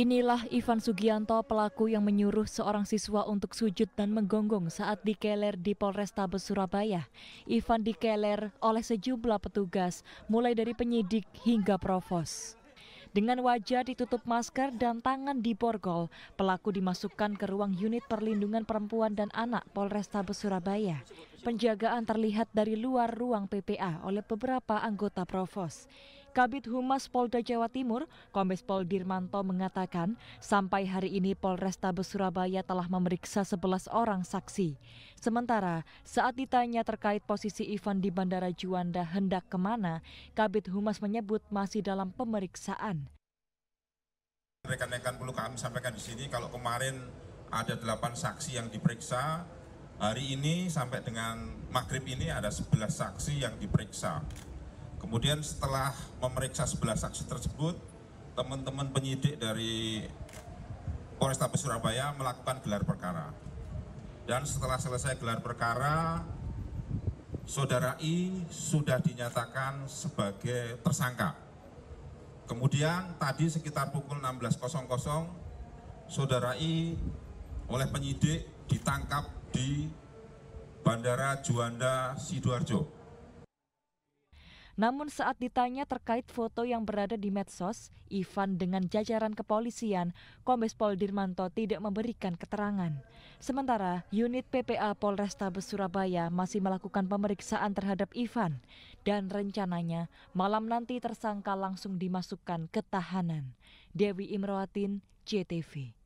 Inilah Ivan Sugianto, pelaku yang menyuruh seorang siswa untuk sujud dan menggonggong saat dikeler di Polrestabes Surabaya. Ivan dikeler oleh sejumlah petugas, mulai dari penyidik hingga provos. Dengan wajah ditutup masker dan tangan diborgol, pelaku dimasukkan ke ruang unit perlindungan perempuan dan anak Polrestabes Surabaya. Penjagaan terlihat dari luar ruang PPA oleh beberapa anggota provos. Kabit Humas Polda Jawa Timur, Kombes Pol Dirmanto mengatakan, sampai hari ini Polrestabes Surabaya telah memeriksa 11 orang saksi. Sementara, saat ditanya terkait posisi Ivan di Bandara Juanda hendak kemana, Kabit Humas menyebut masih dalam pemeriksaan. Rekan-rekan perlu kami sampaikan di sini, kalau kemarin ada 8 saksi yang diperiksa, Hari ini sampai dengan maghrib ini ada 11 saksi yang diperiksa. Kemudian setelah memeriksa sebelah saksi tersebut, teman-teman penyidik dari Polrestabes Surabaya melakukan gelar perkara. Dan setelah selesai gelar perkara, Saudara I sudah dinyatakan sebagai tersangka. Kemudian tadi sekitar pukul 16.00, Saudara I oleh penyidik ditangkap di Bandara Juanda, Sidoarjo. Namun saat ditanya terkait foto yang berada di medsos, Ivan dengan jajaran kepolisian, Kombes Pol Dirmanto tidak memberikan keterangan. Sementara, unit PPA Polrestabes Surabaya masih melakukan pemeriksaan terhadap Ivan dan rencananya malam nanti tersangka langsung dimasukkan ke tahanan. Dewi Imroatin, JTV.